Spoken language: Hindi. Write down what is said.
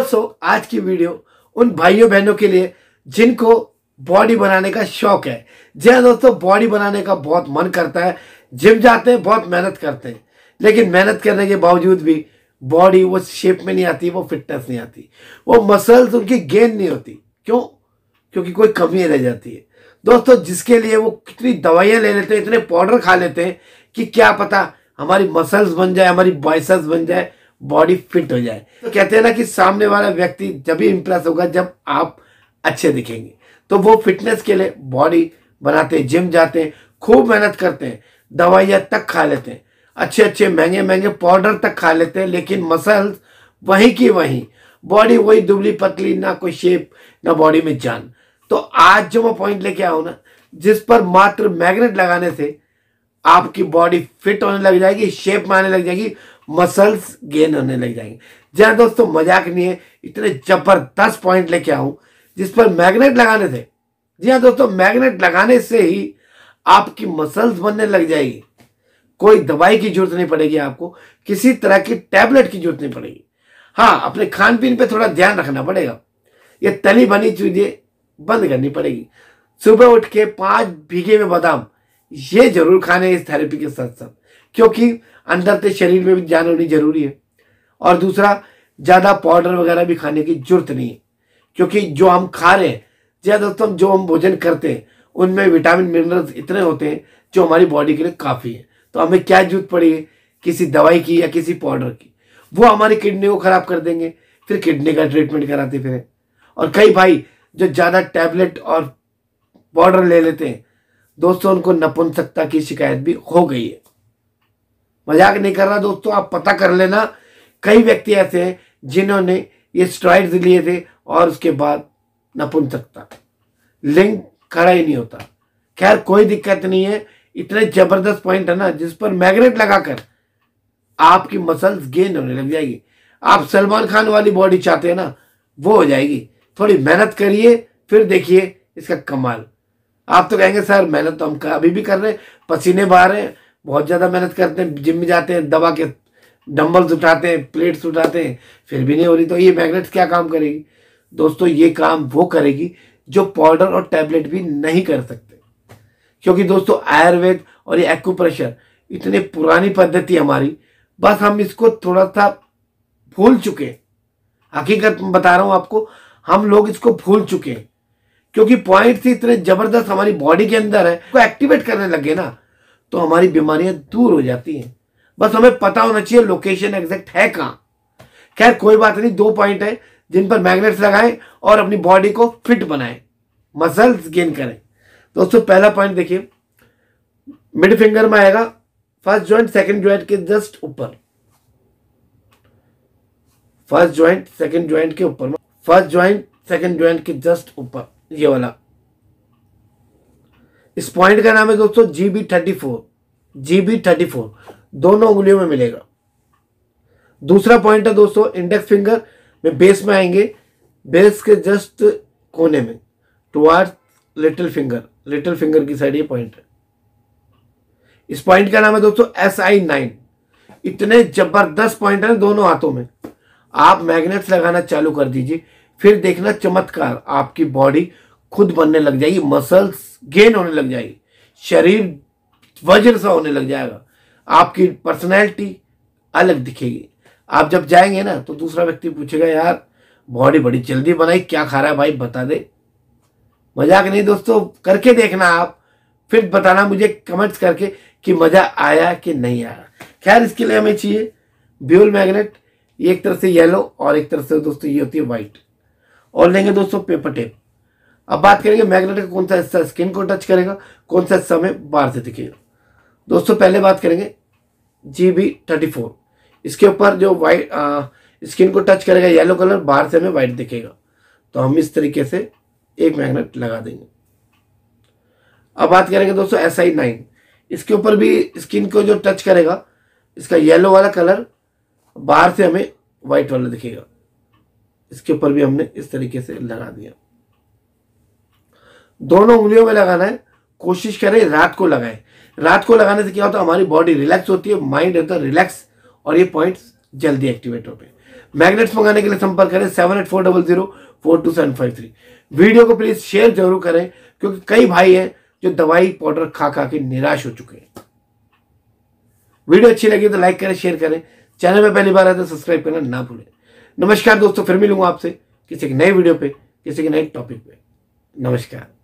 दोस्तों आज की वीडियो उन भाइयों बहनों के लिए जिनको बॉडी बनाने का शौक है जी हाँ दोस्तों बॉडी बनाने का बहुत मन करता है जिम जाते हैं बहुत मेहनत करते हैं लेकिन मेहनत करने के बावजूद भी बॉडी वो शेप में नहीं आती वो फिटनेस नहीं आती वो मसल्स उनकी गेन नहीं होती क्यों क्योंकि कोई कमी रह जाती है दोस्तों जिसके लिए वो कितनी दवाइयां ले लेते हैं इतने पाउडर खा लेते हैं कि क्या पता हमारी मसल्स बन जाए हमारी बाइसल्स बन जाए बॉडी फिट हो जाए तो कहते हैं ना कि सामने वाला व्यक्ति जब भी इम्प्रेस होगा जब आप अच्छे दिखेंगे तो वो फिटनेस के लिए बॉडी बनाते हैं जिम जाते हैं खूब मेहनत करते हैं दवाइयाँ तक खा लेते हैं अच्छे अच्छे महंगे महंगे पाउडर तक खा लेते हैं लेकिन मसल्स वहीं की वहीं बॉडी वही दुबली पतली ना कोई शेप ना बॉडी में जान तो आज जो मैं पॉइंट लेके आऊँ ना जिस पर मात्र मैग्नेट लगाने से आपकी बॉडी फिट होने लग जाएगी शेप में लग जाएगी मसल्स गेन होने लग जाएंगे जहाँ दोस्तों मजाक नहीं है इतने जबरदस्त पॉइंट लेके आऊं जिस पर मैग्नेट लगाने थे जी हाँ दोस्तों मैग्नेट लगाने से ही आपकी मसल्स बनने लग जाएगी कोई दवाई की जरूरत नहीं पड़ेगी आपको किसी तरह की टैबलेट की जरूरत नहीं पड़ेगी हाँ अपने खान पीन पर थोड़ा ध्यान रखना पड़ेगा ये तली बनी चीजें बंद करनी पड़ेगी सुबह उठ के पांच भीगे में बादाम ये जरूर खाने इस थेरेपी के साथ साथ क्योंकि अंदर से शरीर में भी जान होनी जरूरी है और दूसरा ज़्यादा पाउडर वगैरह भी खाने की जरूरत नहीं है क्योंकि जो हम खा रहे हैं या दोस्तों जो हम भोजन करते हैं उनमें विटामिन मिनरल्स इतने होते हैं जो हमारी बॉडी के लिए काफ़ी है तो हमें क्या जरूरत पड़ी है किसी दवाई की या किसी पाउडर की वो हमारी किडनी को ख़राब कर देंगे फिर किडनी का ट्रीटमेंट कराते फिर और कई भाई जो ज़्यादा टैबलेट और पाउडर ले लेते हैं दोस्तों उनको नपुंसकता की शिकायत भी हो गई है मजाक नहीं कर रहा दोस्तों आप पता कर लेना कई व्यक्ति ऐसे हैं जिन्होंने ये स्ट्राइड्स लिए थे और उसके बाद नपुंसकता लिंक खड़ा ही नहीं होता खैर कोई दिक्कत नहीं है इतने जबरदस्त पॉइंट है ना जिस पर मैग्नेट लगाकर आपकी मसल्स गेन होने लग जाएगी आप सलमान खान वाली बॉडी चाहते हैं ना वो हो जाएगी थोड़ी मेहनत करिए फिर देखिए इसका कमाल आप तो कहेंगे सर मेहनत तो हम अभी भी कर रहे हैं पसीने बहा रहे हैं बहुत ज़्यादा मेहनत करते हैं जिम में जाते हैं दबा के डम्बल्स उठाते हैं प्लेट्स उठाते हैं फिर भी नहीं हो रही तो ये मैग्नेट्स क्या काम करेगी दोस्तों ये काम वो करेगी जो पाउडर और टैबलेट भी नहीं कर सकते क्योंकि दोस्तों आयुर्वेद और ये एक्यूप्रेशर इतनी पुरानी पद्धति हमारी बस हम इसको थोड़ा सा भूल चुके हकीकत बता रहा हूँ आपको हम लोग इसको भूल चुके हैं क्योंकि पॉइंट्स इतने जबरदस्त हमारी बॉडी के अंदर है उसको एक्टिवेट करने लगे ना तो हमारी बीमारियां दूर हो जाती हैं बस हमें पता होना चाहिए लोकेशन एग्जैक्ट है कहां खैर कोई बात नहीं दो पॉइंट है जिन पर मैग्नेट्स लगाएं और अपनी बॉडी को फिट बनाए मसल्स गेन करें दोस्तों पहला पॉइंट देखिए मिड फिंगर में आएगा फर्स्ट ज्वाइंट सेकेंड ज्वाइंट के जस्ट ऊपर फर्स्ट ज्वाइंट सेकेंड ज्वाइंट के ऊपर फर्स्ट ज्वाइंट सेकेंड ज्वाइंट के जस्ट ऊपर ये वाला इस पॉइंट का नाम है दोस्तों G B thirty four G B thirty four दोनों उंगलियों में मिलेगा दूसरा पॉइंट है दोस्तों इंडेक्स फिंगर में बेस में आएंगे बेस के जस्ट कोने में toward little finger little finger की साइड ये पॉइंट है इस पॉइंट का नाम है दोस्तों एस आई नाइन इतने जबरदस्त पॉइंट है दोनों हाथों में आप मैग्नेट्स लगाना चालू कर दीजिए फिर देखना चमत्कार आपकी बॉडी खुद बनने लग जाएगी मसल्स गेन होने लग जाएगी शरीर वज्र सा होने लग जाएगा आपकी पर्सनैलिटी अलग दिखेगी आप जब जाएंगे ना तो दूसरा व्यक्ति पूछेगा यार बॉडी बड़ी जल्दी बनाई क्या खा रहा है भाई बता दे मजाक नहीं दोस्तों करके देखना आप फिर बताना मुझे कमेंट्स करके कि मज़ा आया कि नहीं आया खैर इसके लिए हमें चाहिए ब्यूल मैग्नेट एक तरफ से येलो और एक तरफ से दोस्तों ये होती है वाइट और लेंगे दोस्तों पेपर टेप अब बात करेंगे मैग्नेट का कौन सा हिस्सा स्किन को टच करेगा कौन सा हिस्सा हमें बाहर से दिखेगा दोस्तों पहले बात करेंगे जी बी थर्टी फोर इसके ऊपर जो वाइट स्किन को टच करेगा येलो कलर बाहर से हमें वाइट दिखेगा तो हम इस तरीके से एक मैग्नेट लगा देंगे अब बात करेंगे दोस्तों एस आई नाइन इसके ऊपर भी स्किन को जो टच करेगा इसका येलो वाला कलर बाहर से हमें वाइट वाला दिखेगा इसके ऊपर भी हमने इस तरीके से लगा दिया दोनों उंगलियों में लगाना है कोशिश करें रात को लगाएं रात को लगाने से क्या होता है हमारी बॉडी रिलैक्स होती है माइंड रहता है रिलैक्स और ये पॉइंट्स जल्दी एक्टिवेट होते हैं मैग्नेट्स मंगाने के लिए संपर्क करें seven eight four double zero four two seven five three video को प्लीज शेयर जरूर करें क्योंकि कई भाई हैं जो दवाई पाउडर खा खा के निराश हो चुके हैं वीडियो अच्छी लगी तो लाइक करें शेयर करें चैनल में पहली बार आए तो सब्सक्राइब करना ना भूलें नमस्कार दोस्तों फिर मिलूंगा आपसे किसी के नए वीडियो पे किसी के नए टॉपिक पे नमस्कार